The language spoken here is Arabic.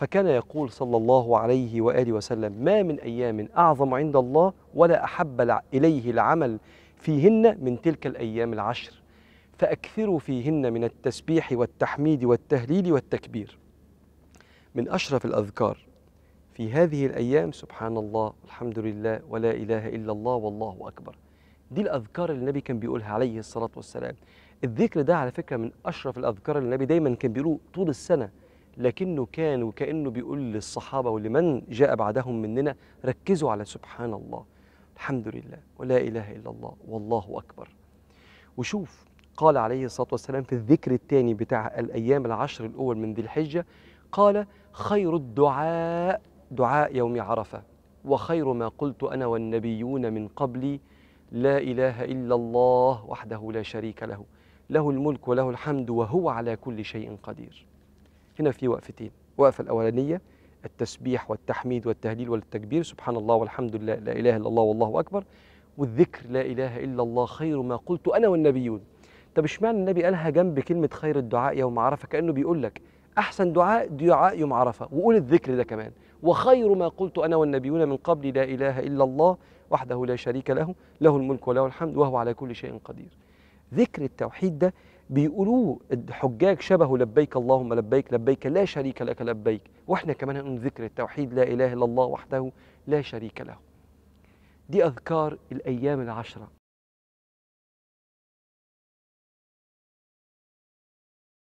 فكان يقول صلى الله عليه وآله وسلم ما من أيام أعظم عند الله ولا أحب إليه العمل فيهن من تلك الأيام العشر فأكثروا فيهن من التسبيح والتحميد والتهليل والتكبير من أشرف الأذكار في هذه الأيام سبحان الله والحمد لله ولا إله إلا الله والله أكبر دي الأذكار اللي النبي كان بيقولها عليه الصلاة والسلام الذكر ده على فكرة من أشرف الأذكار اللي النبي دايما كان بيقوله طول السنة لكنه كان وكأنه بيقول للصحابة ولمن جاء بعدهم مننا ركزوا على سبحان الله الحمد لله ولا إله إلا الله والله أكبر وشوف قال عليه الصلاة والسلام في الذكر الثاني بتاع الأيام العشر الأول من ذي الحجة قال خير الدعاء دعاء يوم عرفة وخير ما قلت أنا والنبيون من قبلي لا إله إلا الله وحده لا شريك له له الملك وله الحمد وهو على كل شيء قدير هنا في وقفتين وقفة الأولانية التسبيح والتحميد والتهليل والتكبير سبحان الله والحمد لله لا إله إلا الله والله أكبر والذكر لا إله إلا الله خير ما قلت أنا والنبيون طب اشمعنى النبي قالها جنب كلمة خير الدعاء يوم عرفة كأنه بيقول لك أحسن دعاء دعاء يوم عرفة وقول الذكر ده كمان وخير ما قلت أنا والنبيون من قبل لا إله إلا الله وحده لا شريك له له الملك وله الحمد وهو على كل شيء قدير ذكر التوحيد ده بيقولوه الحجاج شبهوا لبيك اللهم لبيك لبيك لا شريك لك لبيك واحنا كمان هنقول ذكر التوحيد لا اله الا الله وحده لا شريك له دي اذكار الايام العشره